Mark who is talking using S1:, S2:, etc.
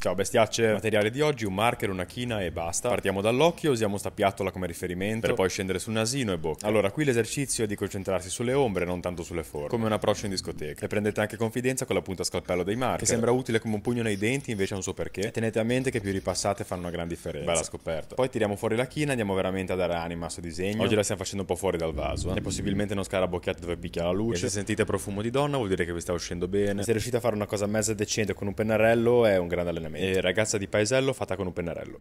S1: Ciao bestiacce, materiale di oggi un marker, una china e basta. Partiamo dall'occhio, usiamo sta piattola come riferimento per poi scendere sul nasino e bocca. Allora qui l'esercizio è di concentrarsi sulle ombre non tanto sulle forme, come un approccio in discoteca. E prendete anche confidenza con la punta scalpello dei marker, che sembra utile come un pugno nei denti invece non so perché. E tenete a mente che più ripassate fanno una gran differenza. Bella scoperta. Poi tiriamo fuori la china, andiamo veramente a dare anima a questo disegno. Oggi la stiamo facendo un po' fuori dal vaso. Eh? E possibilmente non scarabocchiate dove picchia la luce. E se sentite profumo di donna vuol dire che vi sta uscendo bene. se riuscite a fare una cosa mezza decente con un pennarello è un grande allenamento veramente. E ragazza di paesello fatta con un pennarello.